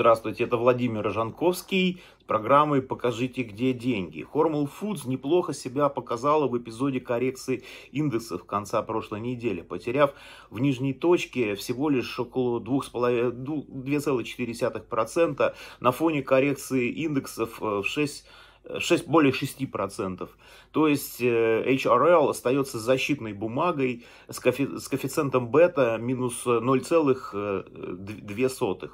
Здравствуйте, это Владимир Жанковский с программой «Покажите, где деньги». Hormel Foods неплохо себя показала в эпизоде коррекции индексов конца прошлой недели, потеряв в нижней точке всего лишь около 2,4% на фоне коррекции индексов э, в 6 6, э, более 6%. То есть э, HRL остается защитной бумагой с, коэффициентом бета минус 0,2.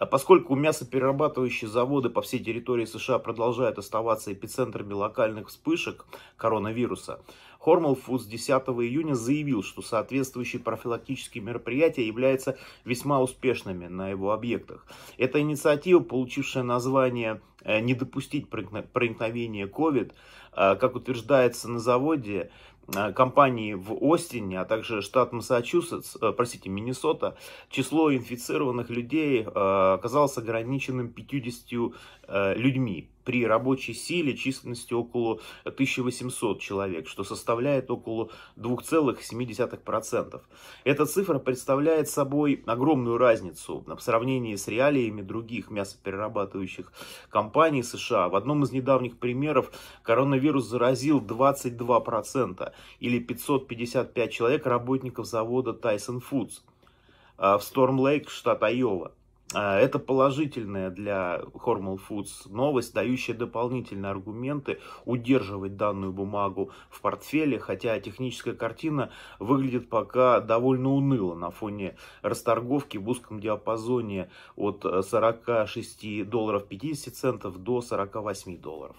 А поскольку мясоперерабатывающие заводы по всей территории США продолжают оставаться эпицентрами локальных вспышек коронавируса, Hormel Foods 10 июня заявил, что соответствующие профилактические мероприятия являются весьма успешными на его объектах. Эта инициатива, получившая название э, «Не допустить проникновения COVID», э, как утверждается на заводе, Э, компании в Остине, а также штат Массачусетс, э, простите, Миннесота, число инфицированных людей э, оказалось ограниченным 50 людьми при рабочей силе численностью около 1800 человек, что составляет около 2,7%. Эта цифра представляет собой огромную разницу в сравнении с реалиями других мясоперерабатывающих компаний США. В одном из недавних примеров коронавирус заразил 22%, или 555 человек работников завода Tyson Foods а, в Storm Lake штат Айова. А, это положительная для Hormel Foods новость, дающая дополнительные аргументы удерживать данную бумагу в портфеле, хотя техническая картина выглядит пока довольно уныло на фоне расторговки в узком диапазоне от 46 э, долларов 50 центов до 48 долларов.